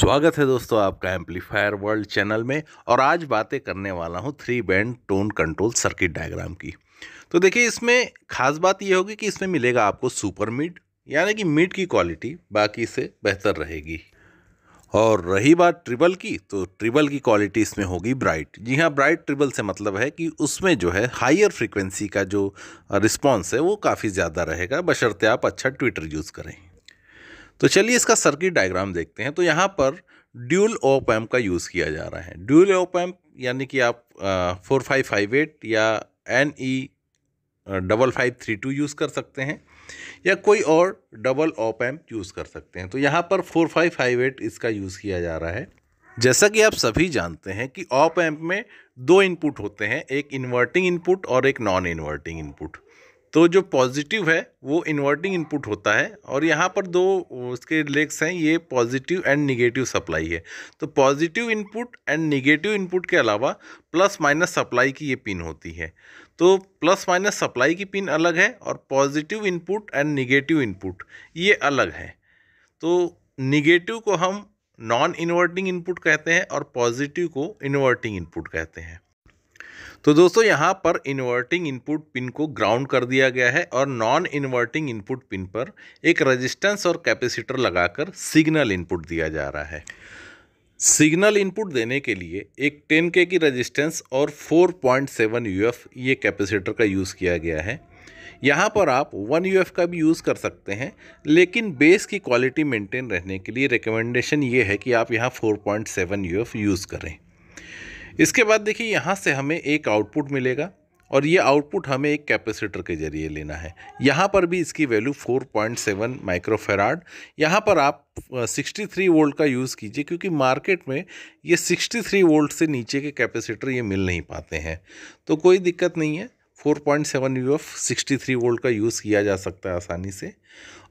स्वागत है दोस्तों आपका एम्पलीफायर वर्ल्ड चैनल में और आज बातें करने वाला हूँ three band tone control circuit diagram की तो देखिए इसमें खास बात यह होगी कि इसमें मिलेगा आपको सुपर मिड यानी कि मिड की क्वालिटी बाकी से बेहतर रहेगी और रही बात ट्रिबल की तो ट्रिबल की क्वालिटी इसमें होगी ब्राइट जी हाँ ब्राइट ट्रिबल से मतलब है कि उसमें जो है हायर फ्रिक्वेंसी का जो रिस्पॉन्स है वो काफ़ी ज़्यादा रहेगा बशर्ते आप अच्छा ट्विटर यूज़ करें तो चलिए इसका सर्किट डायग्राम देखते हैं तो यहाँ पर ड्यूल ओप एम्प का यूज़ किया जा रहा है ड्यूल ओप एम्प यानी कि आप फोर फाइव फाइव एट या N E double five three two use कर सकते हैं या कोई और डबल ओप एम्प यूज़ कर सकते हैं तो यहाँ पर फोर फाइव फाइव एट इसका यूज़ किया जा रहा है जैसा कि आप सभी जानते हैं कि ऑप एम्प में दो इनपुट होते हैं एक इन्वर्टिंग इनपुट और एक नॉन इन्वर्टिंग इनपुट तो जो पॉजिटिव है वो इन्वर्टिंग इनपुट होता है और यहाँ पर दो उसके लेग्स हैं ये पॉजिटिव एंड निगेटिव सप्लाई है तो positive input and negative input के अलावा प्लस माइनस सप्लाई की ये पिन होती है तो प्लस माइनस सप्लाई की पिन अलग है और positive input and negative input ये अलग है तो निगेटिव को हम नॉन इन्वर्टिंग इनपुट कहते हैं और पॉजिटिव को इन्वर्टिंग इनपुट कहते हैं तो दोस्तों यहाँ पर इन्वर्टिंग इनपुट पिन को ग्राउंड कर दिया गया है और नॉन इन्वर्टिंग इनपुट पिन पर एक रेजिस्टेंस और कैपेसिटर लगाकर सिग्नल इनपुट दिया जा रहा है सिग्नल इनपुट देने के लिए एक 10 के की रेजिस्टेंस और 4.7 एफ़ ये कैपेसिटर का यूज़ किया गया है यहाँ पर आप 1 एफ़ का भी यूज़ कर सकते हैं लेकिन बेस की क्वालिटी मेंटेन रहने के लिए रिकमेंडेशन ये है कि आप यहाँ 4.7 एफ़ यूज़ करें इसके बाद देखिए यहाँ से हमें एक आउटपुट मिलेगा और ये आउटपुट हमें एक कैपेसिटर के ज़रिए लेना है यहाँ पर भी इसकी वैल्यू 4.7 माइक्रोफेराड यहाँ पर आप 63 वोल्ट का यूज़ कीजिए क्योंकि मार्केट में ये 63 वोल्ट से नीचे के कैपेसिटर ये मिल नहीं पाते हैं तो कोई दिक्कत नहीं है 4.7 यू एफ सिक्सटी वोल्ट का यूज़ किया जा सकता है आसानी से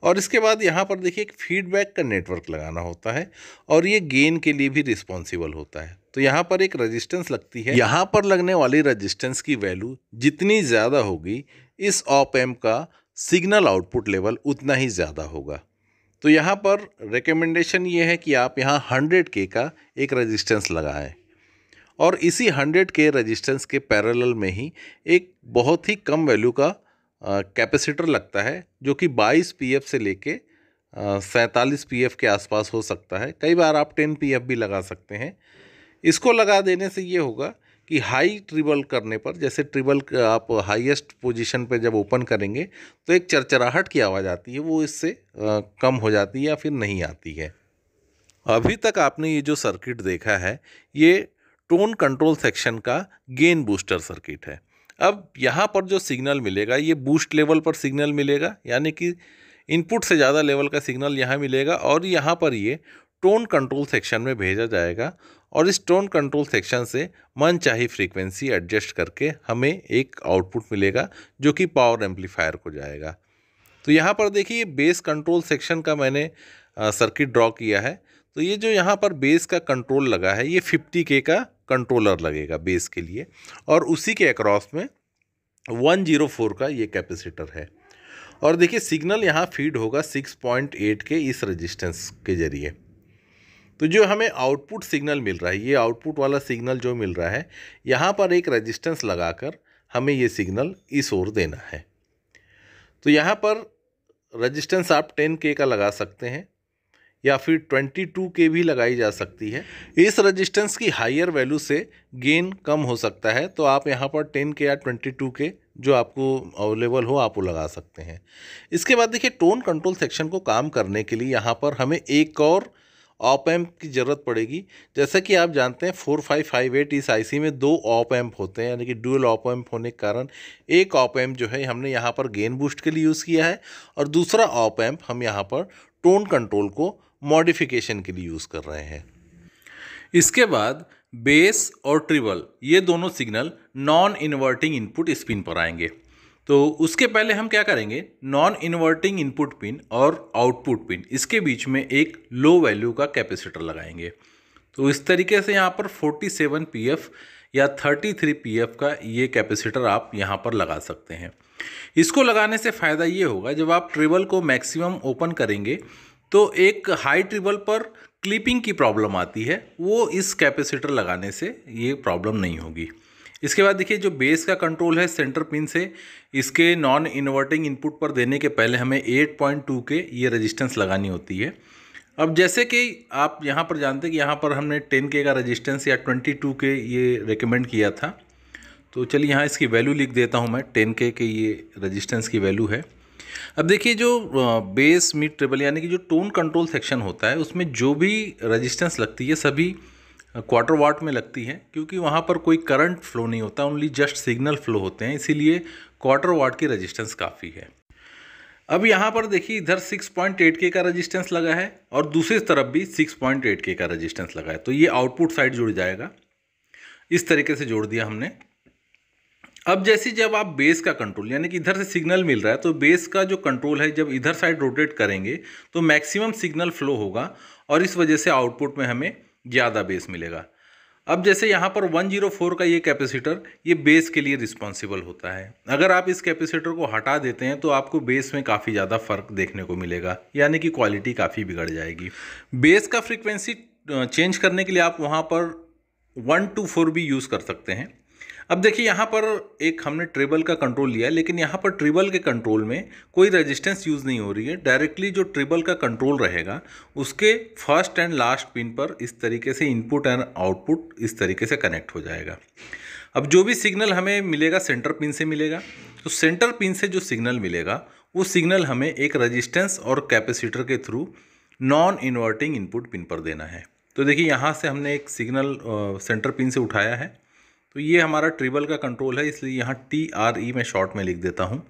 और इसके बाद यहाँ पर देखिए एक फीडबैक का नेटवर्क लगाना होता है और ये गेन के लिए भी रिस्पॉन्सिबल होता है तो यहाँ पर एक रजिस्टेंस लगती है यहाँ पर लगने वाली रजिस्टेंस की वैल्यू जितनी ज़्यादा होगी इस ऑप एम्प का सिग्नल आउटपुट लेवल उतना ही ज़्यादा होगा तो यहाँ पर रिकमेंडेशन ये है कि आप यहाँ हंड्रेड के का एक रजिस्टेंस लगाएं और इसी हंड्रेड के रजिस्टेंस के पैरेलल में ही एक बहुत ही कम वैल्यू का कैपेसिटर लगता है जो कि 22 पीएफ से लेके सैंतालीस पीएफ के आसपास हो सकता है कई बार आप 10 पीएफ भी लगा सकते हैं इसको लगा देने से ये होगा कि हाई ट्रिबल करने पर जैसे ट्रिबल आप हाईएस्ट पोजीशन पे जब ओपन करेंगे तो एक चरचराहट की आवाज़ आती है वो इससे कम हो जाती है या फिर नहीं आती है अभी तक आपने ये जो सर्किट देखा है ये टोन कंट्रोल सेक्शन का गेन बूस्टर सर्किट है अब यहाँ पर जो सिग्नल मिलेगा ये बूस्ट लेवल पर सिग्नल मिलेगा यानी कि इनपुट से ज़्यादा लेवल का सिग्नल यहाँ मिलेगा और यहाँ पर ये टोन कंट्रोल सेक्शन में भेजा जाएगा और इस टोन कंट्रोल सेक्शन से मनचाही फ्रीक्वेंसी एडजस्ट करके हमें एक आउटपुट मिलेगा जो कि पावर एम्पलीफायर को जाएगा तो यहाँ पर देखिए बेस कंट्रोल सेक्शन का मैंने सर्किट ड्रॉ किया है तो ये जो यहाँ पर बेस का कंट्रोल लगा है ये फिफ्टी के का कंट्रोलर लगेगा बेस के लिए और उसी के अक्रॉस में वन जीरो फोर का ये कैपेसिटर है और देखिए सिग्नल यहाँ फीड होगा सिक्स पॉइंट एट के इस रेजिस्टेंस के ज़रिए तो जो हमें आउटपुट सिग्नल मिल रहा है ये आउटपुट वाला सिग्नल जो मिल रहा है यहाँ पर एक रेजिस्टेंस लगाकर हमें ये सिग्नल इस ओर देना है तो यहाँ पर रेजिस्टेंस आप 10 के का लगा सकते हैं या फिर 22 के भी लगाई जा सकती है इस रेजिस्टेंस की हायर वैल्यू से गेन कम हो सकता है तो आप यहाँ पर 10 के या 22 के जो आपको अवेलेबल हो आप वो लगा सकते हैं इसके बाद देखिए टोन कंट्रोल सेक्शन को काम करने के लिए यहाँ पर हमें एक और ऑप एम्प की ज़रूरत पड़ेगी जैसा कि आप जानते हैं फोर फाइव फाइव एट इस आईसी में दो ऑप एम्प होते हैं यानी कि डुअल ऑप एम्प होने के कारण एक ऑप एम्प जो है हमने यहाँ पर गेन बूस्ट के लिए यूज़ किया है और दूसरा ऑप एम्प हम यहाँ पर टोन कंट्रोल को मॉडिफिकेशन के लिए यूज़ कर रहे हैं इसके बाद बेस और ट्रिबल ये दोनों signal non inverting input spin पर आएंगे तो उसके पहले हम क्या करेंगे नॉन इन्वर्टिंग इनपुट पिन और आउटपुट पिन इसके बीच में एक लो वैल्यू का कैपेसिटर लगाएंगे तो इस तरीके से यहाँ पर 47 सेवन या 33 थ्री का ये कैपेसिटर आप यहाँ पर लगा सकते हैं इसको लगाने से फ़ायदा ये होगा जब आप ट्रिबल को मैक्सिमम ओपन करेंगे तो एक हाई ट्रिबल पर क्लिपिंग की प्रॉब्लम आती है वो इस कैपेसिटर लगाने से ये प्रॉब्लम नहीं होगी इसके बाद देखिए जो बेस का कंट्रोल है सेंटर पिन से इसके नॉन इन्वर्टिंग इनपुट पर देने के पहले हमें 8.2 के ये रेजिस्टेंस लगानी होती है अब जैसे कि आप यहाँ पर जानते हैं कि यहाँ पर हमने 10 के का रेजिस्टेंस या 22 के ये रिकमेंड किया था तो चलिए यहाँ इसकी वैल्यू लिख देता हूँ मैं टेन के के ये रजिस्टेंस की वैल्यू है अब देखिए जो बेस मिड ट्रिपल यानी कि जो टोन कंट्रोल सेक्शन होता है उसमें जो भी रजिस्टेंस लगती है सभी क्वार्टर वाट में लगती है क्योंकि वहाँ पर कोई करंट फ्लो नहीं होता ओनली जस्ट सिग्नल फ्लो होते हैं इसीलिए क्वार्टर वाट की रजिस्टेंस काफ़ी है अब यहाँ पर देखिए इधर 6.8 के का रजिस्टेंस लगा है और दूसरी तरफ भी 6.8 के का रजिस्टेंस लगा है तो ये आउटपुट साइड जुड़ जाएगा इस तरीके से जोड़ दिया हमने अब जैसे जब आप बेस का कंट्रोल यानी कि इधर से सिग्नल मिल रहा है तो बेस का जो कंट्रोल है जब इधर साइड रोटेट करेंगे तो मैक्सिमम सिग्नल फ्लो होगा और इस वजह से आउटपुट में हमें ज़्यादा बेस मिलेगा अब जैसे यहाँ पर 104 का ये कैपेसिटर ये बेस के लिए रिस्पॉन्सिबल होता है अगर आप इस कैपेसिटर को हटा देते हैं तो आपको बेस में काफ़ी ज़्यादा फ़र्क देखने को मिलेगा यानी कि क्वालिटी काफ़ी बिगड़ जाएगी बेस का फ्रिक्वेंसी चेंज करने के लिए आप वहाँ पर वन टू फोर भी यूज़ कर सकते हैं अब देखिए यहाँ पर एक हमने ट्रिबल का कंट्रोल लिया लेकिन यहाँ पर ट्रिबल के कंट्रोल में कोई रेजिस्टेंस यूज़ नहीं हो रही है डायरेक्टली जो ट्रिबल का कंट्रोल रहेगा उसके फर्स्ट एंड लास्ट पिन पर इस तरीके से इनपुट एंड आउटपुट इस तरीके से कनेक्ट हो जाएगा अब जो भी सिग्नल हमें मिलेगा सेंटर पिन से मिलेगा तो सेंटर पिन से जो सिग्नल मिलेगा वो सिग्नल हमें एक रजिस्टेंस और कैपेसिटर के through non inverting input pin पर देना है तो देखिए यहाँ से हमने एक सिग्नल सेंटर पिन से उठाया है तो ये हमारा ट्रिबल का कंट्रोल है इसलिए यहाँ टी आर ई मैं शॉर्ट में लिख देता हूँ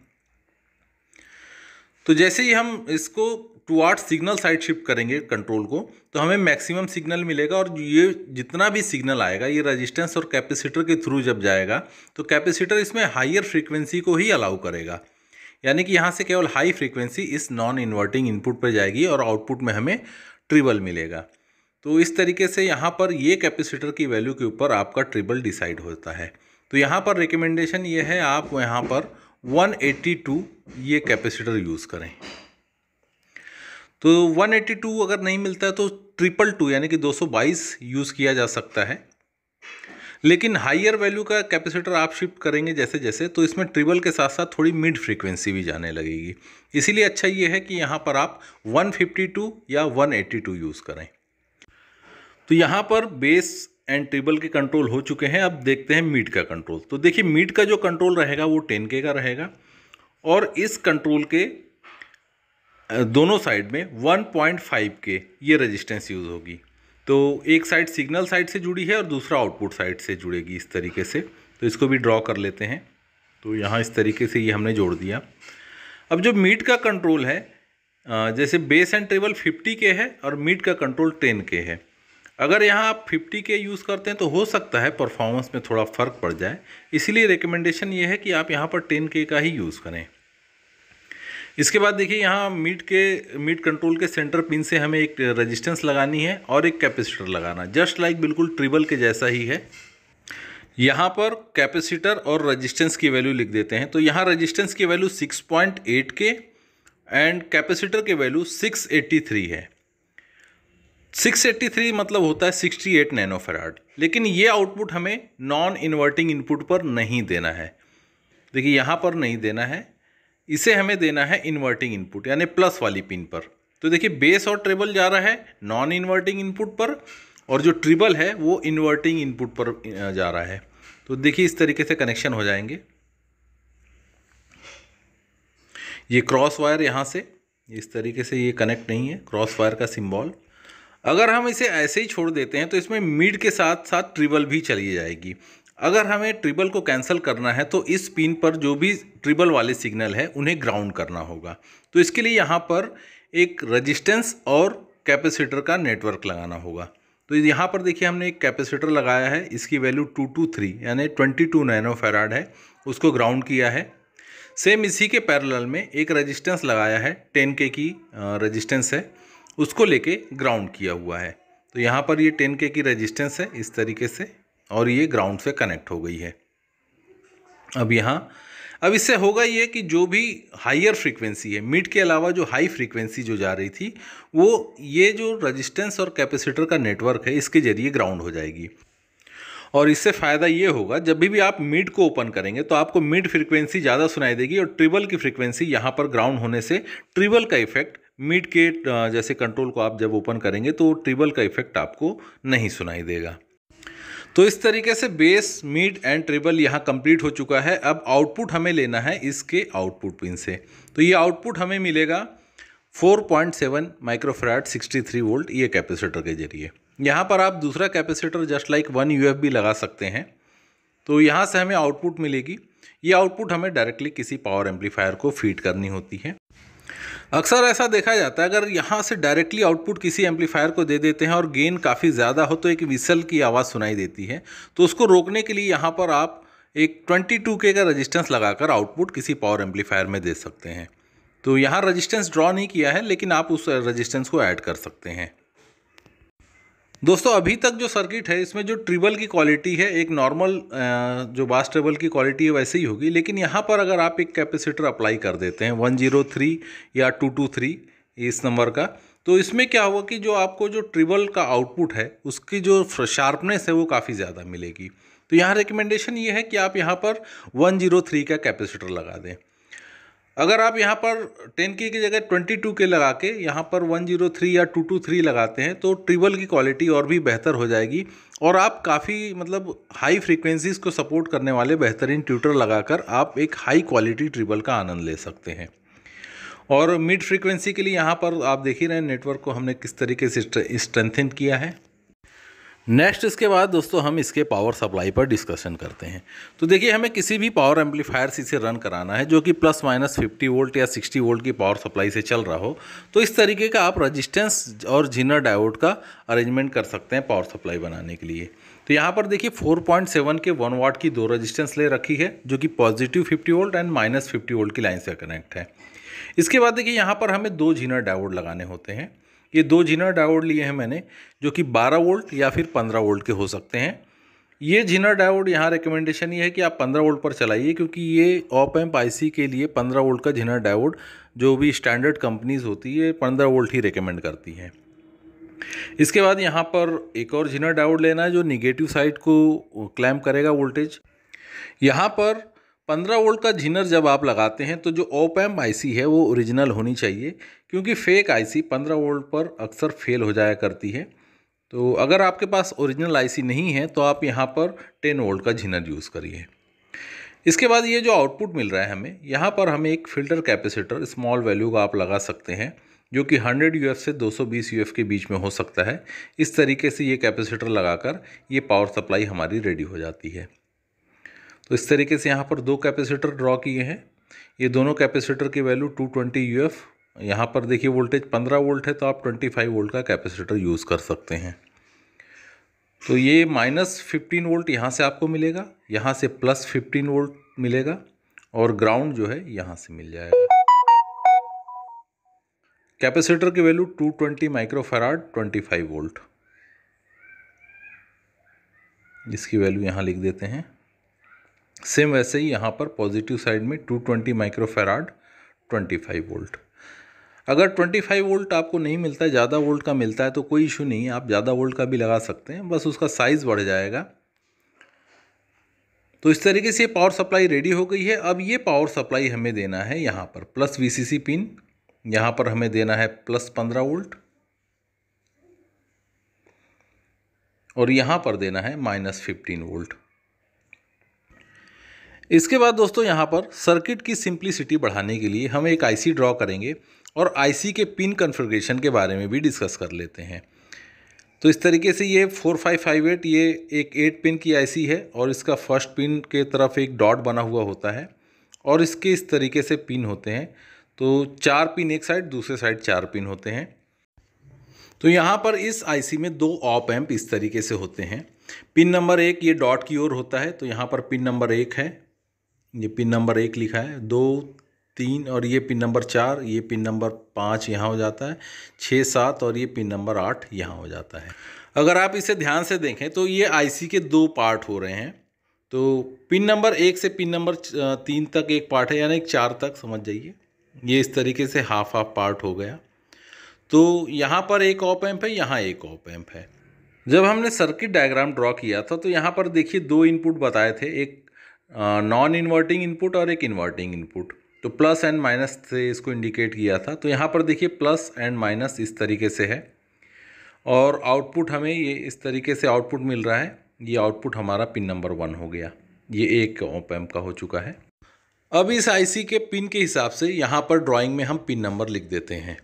तो जैसे ही हम इसको towards signal side shift करेंगे कंट्रोल को तो हमें मैक्सिमम सिग्नल मिलेगा और ये जितना भी सिग्नल आएगा ये रेजिस्टेंस और कैपेसिटर के थ्रू जब जाएगा तो कैपेसिटर इसमें हाइयर फ्रीक्वेंसी को ही अलाउ करेगा यानी कि यहाँ से केवल हाई फ्रीक्वेंसी इस नॉन इन्वर्टिंग इनपुट पर जाएगी और आउटपुट में हमें ट्रिबल मिलेगा तो इस तरीके से यहाँ पर ये कैपेसिटर की वैल्यू के ऊपर आपका ट्रिपल डिसाइड होता है तो यहाँ पर रिकमेंडेशन ये है आप यहाँ पर 182 ये कैपेसिटर यूज़ करें तो 182 अगर नहीं मिलता है तो ट्रिपल टू यानी कि 222 यूज़ किया जा सकता है लेकिन हाइयर वैल्यू का कैपेसिटर आप शिफ्ट करेंगे जैसे जैसे तो इसमें ट्रिबल के साथ साथ थोड़ी मिड फ्रीक्वेंसी भी जाने लगेगी इसीलिए अच्छा ये है कि यहाँ पर आप 152 या 182 यूज़ करें तो यहाँ पर बेस एंड ट्रिबल के कंट्रोल हो चुके हैं अब देखते हैं मीट का कंट्रोल तो देखिए मीट का जो कंट्रोल रहेगा वो टेन के का रहेगा और इस कंट्रोल के दोनों साइड में फाइव के ये रेजिस्टेंस यूज़ होगी तो एक साइड सिग्नल साइड से जुड़ी है और दूसरा आउटपुट साइड से जुड़ेगी इस तरीके से तो इसको भी ड्रॉ कर लेते हैं तो यहाँ इस तरीके से ये हमने जोड़ दिया अब जो मीट का कंट्रोल है जैसे बेस एंड ट्रेबल 50 के है और मीट का कंट्रोल 10 के है अगर यहाँ आप 50 के यूज़ करते हैं तो हो सकता है परफॉर्मेंस में थोड़ा फ़र्क पड़ जाए इसीलिए रिकमेंडेशन ये है कि आप यहाँ पर 10 के का ही यूज़ करें इसके बाद देखिए यहाँ मीट के मीट कंट्रोल के सेंटर पिन से हमें एक रेजिस्टेंस लगानी है और एक कैपेसिटर लगाना जस्ट लाइक बिल्कुल ट्रिबल के जैसा ही है यहाँ पर कैपेसिटर और रेजिस्टेंस की वैल्यू लिख देते हैं तो यहाँ रेजिस्टेंस की value eight K and capacitor की वैल्यू 683 है 683 मतलब होता है 68 नैनो फराड लेकिन ये आउटपुट हमें नॉन इन्वर्टिंग इनपुट पर नहीं देना है देखिए यहाँ पर नहीं देना है इसे हमें देना है इन्वर्टिंग इनपुट यानी प्लस वाली पिन पर तो देखिए बेस और ट्रेबल जा रहा है नॉन इन्वर्टिंग इनपुट पर और जो ट्रिबल है वो इन्वर्टिंग इनपुट पर जा रहा है तो देखिए इस तरीके से कनेक्शन हो जाएंगे ये क्रॉस वायर यहाँ से इस तरीके से ये कनेक्ट नहीं है क्रॉस वायर का सिंबल अगर हम इसे ऐसे ही छोड़ देते हैं तो इसमें मिड के साथ साथ ट्रिबल भी चली जाएगी अगर हमें ट्रिबल को कैंसिल करना है तो इस पिन पर जो भी ट्रिबल वाले सिग्नल है उन्हें ग्राउंड करना होगा तो इसके लिए यहाँ पर एक रजिस्टेंस और कैपेसिटर का नेटवर्क लगाना होगा तो यहाँ पर देखिए हमने एक कैपेसिटर लगाया है इसकी वैल्यू टू टू थ्री यानी ट्वेंटी टू नैनो फेराड है उसको ग्राउंड किया है सेम इसी के पैरेलल में एक रेजिस्टेंस लगाया है टेन के की रेजिस्टेंस है उसको लेके ग्राउंड किया हुआ है तो यहाँ पर ये टेन के की रेजिस्टेंस है इस तरीके से और ये ग्राउंड से कनेक्ट हो गई है अब यहाँ अब इससे होगा ये कि जो भी हाइयर फ्रीक्वेंसी है मिड के अलावा जो हाई फ्रीक्वेंसी जो जा रही थी वो ये जो रजिस्टेंस और कैपेसिटर का नेटवर्क है इसके ज़रिए ग्राउंड हो जाएगी और इससे फ़ायदा ये होगा जब भी, भी आप मिड को ओपन करेंगे तो आपको मिड फ्रीक्वेंसी ज़्यादा सुनाई देगी और ट्रिबल की फ्रीक्वेंसी यहाँ पर ग्राउंड होने से ट्रिबल का इफेक्ट मिड के जैसे कंट्रोल को आप जब ओपन करेंगे तो ट्रिबल का इफेक्ट आपको नहीं सुनाई देगा तो इस तरीके से बेस मिड एंड ट्रिबल यहाँ कंप्लीट हो चुका है अब आउटपुट हमें लेना है इसके आउटपुट पिन से तो ये आउटपुट हमें मिलेगा 4.7 point seven microfarad sixty volt ये कैपेसिटर के जरिए यहाँ पर आप दूसरा capacitor just like one u भी लगा सकते हैं तो यहाँ से हमें आउटपुट मिलेगी ये आउटपुट हमें डायरेक्टली किसी पावर एम्पलीफायर को फीड करनी होती है अक्सर ऐसा देखा जाता है अगर यहाँ से डायरेक्टली आउटपुट किसी एम्पलीफायर को दे देते हैं और गेन काफ़ी ज़्यादा हो तो एक विसल की आवाज़ सुनाई देती है तो उसको रोकने के लिए यहाँ पर आप एक 22K का रजिस्टेंस लगाकर आउटपुट किसी पावर एम्पलीफायर में दे सकते हैं तो यहाँ रजिस्टेंस ड्रॉ नहीं किया है लेकिन आप उस रजिस्टेंस को ऐड कर सकते हैं दोस्तों अभी तक जो सर्किट है इसमें जो ट्रिबल की क्वालिटी है एक नॉर्मल जो बास ट्रिबल की क्वालिटी है वैसे ही होगी लेकिन यहाँ पर अगर आप एक कैपेसिटर अप्लाई कर देते हैं वन जीरो थ्री या टू टू थ्री इस नंबर का तो इसमें क्या हुआ कि जो आपको जो ट्रिबल का आउटपुट है उसकी जो शार्पनेस है वो काफ़ी ज़्यादा मिलेगी तो यहाँ रिकमेंडेशन ये यह है कि आप यहाँ पर वन का कैपेसिटर लगा दें अगर आप यहाँ पर टेन के की जगह ट्वेंटी टू के लगा के यहाँ पर वन जीरो थ्री या टू टू थ्री लगाते हैं तो ट्रिबल की क्वालिटी और भी बेहतर हो जाएगी और आप काफ़ी मतलब हाई फ्रीक्वेंसीज को सपोर्ट करने वाले बेहतरीन ट्यूटर लगाकर आप एक हाई क्वालिटी ट्रिबल का आनंद ले सकते हैं और मिड फ्रीक्वेंसी के लिए यहाँ पर आप देख ही रहे हैं नेटवर्क को हमने किस तरीके से स्ट्रेंथन किया है नेक्स्ट इसके बाद दोस्तों हम इसके पावर सप्लाई पर डिस्कशन करते हैं तो देखिए हमें किसी भी पावर एम्पलीफायर से इसे रन कराना है जो कि प्लस माइनस 50 वोल्ट या 60 वोल्ट की पावर सप्लाई से चल रहा हो तो इस तरीके का आप रजिस्टेंस और जिनर डायोड का अरेंजमेंट कर सकते हैं पावर सप्लाई बनाने के लिए तो यहाँ पर देखिए फोर के वन वाट की दो रजिस्टेंस ले रखी है जो कि positive fifty volt and minus fifty volt की लाइन से कनेक्ट है इसके बाद देखिए यहाँ पर हमें दो जीनर डायवोड लगाने होते हैं ये दो जिना डायोड लिए हैं मैंने जो कि 12 वोल्ट या फिर 15 वोल्ट के हो सकते हैं ये जिना डायोड यहाँ रिकमेंडेशन ये है कि आप 15 वोल्ट पर चलाइए क्योंकि ये ऑप एम्प आईसी के लिए 15 वोल्ट का जिना डायोड जो भी स्टैंडर्ड कंपनीज होती है पंद्रह वोल्ट ही रिकमेंड करती हैं इसके बाद यहाँ पर एक और जिना डायोड लेना है जो निगेटिव साइड को क्लैम करेगा वोल्टेज यहाँ पर पंद्रह वोल्ट का झिनर जब आप लगाते हैं तो जो ओप एम आई है वो ओरिजिनल होनी चाहिए क्योंकि फेक आई पंद्रह वोल्ट पर अक्सर फेल हो जाया करती है तो अगर आपके पास ओरिजिनल आई नहीं है तो आप यहाँ पर टेन वोल्ट का झिनर यूज़ करिए इसके बाद ये जो आउटपुट मिल रहा है हमें यहाँ पर हमें एक फ़िल्टर कैपेसिटर स्मॉल वैल्यू का आप लगा सकते हैं जो कि 100 यू से 220 यू के बीच में हो सकता है इस तरीके से ये कैपेसिटर लगाकर ये पावर सप्लाई हमारी रेडी हो जाती है तो इस तरीके से यहाँ पर दो कैपेसिटर ड्रॉ किए हैं ये दोनों कैपेसिटर की value two twenty u F यहाँ पर देखिए वोल्टेज पंद्रह वोल्ट है तो आप ट्वेंटी फाइव वोल्ट का कैपेसिटर यूज़ कर सकते हैं तो ये माइनस फिफ्टीन वोल्ट यहाँ से आपको मिलेगा यहाँ से प्लस फिफ्टीन वोल्ट मिलेगा और ग्राउंड जो है यहाँ से मिल जाएगा कैपेसिटर की value 220 twenty microfarad twenty five volt जिसकी वैल्यू यहाँ लिख देते हैं सेम वैसे ही यहाँ पर पॉजिटिव साइड में 220 माइक्रोफेराड फाइव वोल्ट अगर 25 वोल्ट आपको नहीं मिलता है ज़्यादा वोल्ट का मिलता है तो कोई इशू नहीं है आप ज़्यादा वोल्ट का भी लगा सकते हैं बस उसका साइज़ बढ़ जाएगा तो इस तरीके से पावर सप्लाई रेडी हो गई है अब ये पावर सप्लाई हमें देना है यहाँ पर प्लस वी पिन यहाँ पर हमें देना है प्लस पंद्रह वोल्ट और यहाँ पर देना है माइनस फिफ्टीन वोल्ट इसके बाद दोस्तों यहाँ पर सर्किट की सिंप्लिसिटी बढ़ाने के लिए हम एक आईसी ड्रॉ करेंगे और आईसी के पिन कन्फिग्रेशन के बारे में भी डिस्कस कर लेते हैं तो इस तरीके से ये फोर फाइव फाइव एट ये एक एट पिन की आईसी है और इसका फर्स्ट पिन के तरफ एक डॉट बना हुआ होता है और इसके इस तरीके से पिन होते हैं तो चार पिन एक साइड दूसरे साइड चार पिन होते हैं तो यहाँ पर इस आईसी में दो ऑप एम्प इस तरीके से होते हैं पिन नंबर एक ये डॉट की ओर होता है तो यहाँ पर पिन नंबर एक है ये पिन नंबर एक लिखा है दो तीन और ये पिन नंबर चार ये पिन नंबर पाँच यहाँ हो जाता है छः सात और ये पिन नंबर आठ यहाँ हो जाता है अगर आप इसे ध्यान से देखें तो ये आईसी के दो पार्ट हो रहे हैं तो पिन नंबर एक से पिन नंबर तीन तक एक पार्ट है यानी चार तक समझ जाइए ये इस तरीके से हाफ हाफ पार्ट हो गया तो यहाँ पर एक ऑप एम्प है यहाँ एक ऑप एम्प है जब हमने सर्किट डायग्राम ड्रॉ किया था तो यहाँ पर देखिए दो इनपुट बताए थे एक नॉन इन्वर्टिंग इनपुट और एक इन्वर्टिंग इनपुट तो प्लस एंड माइनस से इसको इंडिकेट किया था तो यहाँ पर देखिए प्लस एंड माइनस इस तरीके से है और आउटपुट हमें ये इस तरीके से आउटपुट मिल रहा है ये आउटपुट हमारा पिन नंबर वन हो गया ये एक ओप एम का हो चुका है अब इस आईसी के पिन के हिसाब से यहाँ पर ड्राइंग में हम पिन नंबर लिख देते हैं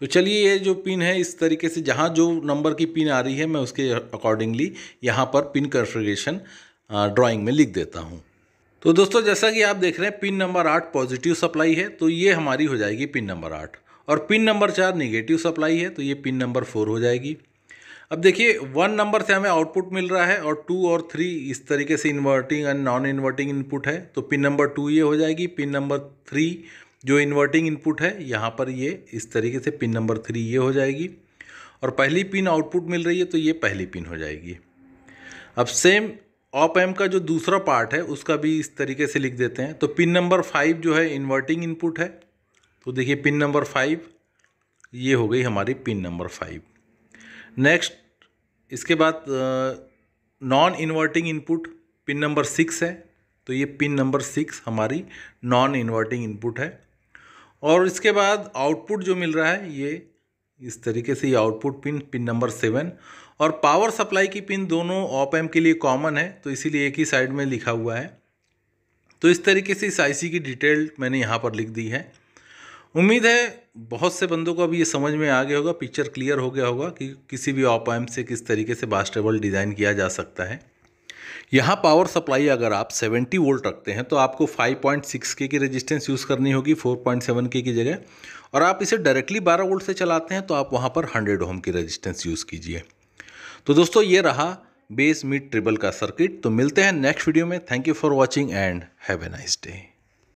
तो चलिए ये जो पिन है इस तरीके से जहाँ जो नंबर की पिन आ रही है मैं उसके अकॉर्डिंगली यहाँ पर पिन कन्फिग्रेशन ड्राइंग में लिख देता हूँ तो दोस्तों जैसा कि आप देख रहे हैं पिन नंबर आठ पॉजिटिव सप्लाई है तो ये हमारी हो जाएगी पिन नंबर आठ और पिन नंबर चार निगेटिव सप्लाई है तो ये पिन नंबर फोर हो जाएगी अब देखिए वन नंबर से हमें आउटपुट मिल रहा है और टू और थ्री इस तरीके से inverting and non inverting input है तो पिन नंबर टू ये हो जाएगी पिन नंबर थ्री जो इन्वर्टिंग इनपुट है यहाँ पर ये इस तरीके से पिन नंबर थ्री ये हो जाएगी और पहली पिन आउटपुट मिल रही है तो ये पहली पिन हो जाएगी अब सेम ऑप एम का जो दूसरा पार्ट है उसका भी इस तरीके से लिख देते हैं तो पिन नंबर फाइव जो है इन्वर्टिंग इनपुट है तो देखिए पिन नंबर फाइव ये हो गई हमारी पिन नंबर फाइव नेक्स्ट इसके बाद non inverting input pin number six है तो ये पिन नंबर सिक्स हमारी नॉन इन्वर्टिंग इनपुट है और इसके बाद आउटपुट जो मिल रहा है ये इस तरीके से ये output pin pin number seven और पावर सप्लाई की पिन दोनों ऑप एम के लिए कॉमन है तो इसीलिए एक ही साइड में लिखा हुआ है तो इस तरीके से इस आईसी की डिटेल मैंने यहाँ पर लिख दी है उम्मीद है बहुत से बंदों को अभी ये समझ में आ गया होगा पिक्चर क्लियर हो गया होगा कि किसी भी ऑप एम्प से किस तरीके से बास्टेबल डिज़ाइन किया जा सकता है यहाँ पावर सप्लाई अगर आप 70 वोल्ट रखते हैं तो आपको 5.6 के की रेजिस्टेंस यूज़ करनी होगी 4.7 के की जगह और आप इसे डायरेक्टली 12 वोल्ट से चलाते हैं तो आप वहाँ पर 100 ओम की रेजिस्टेंस यूज़ कीजिए तो दोस्तों ये रहा बेस मीट ट्रिबल का सर्किट तो मिलते हैं नेक्स्ट वीडियो में thank you for watching and have a nice day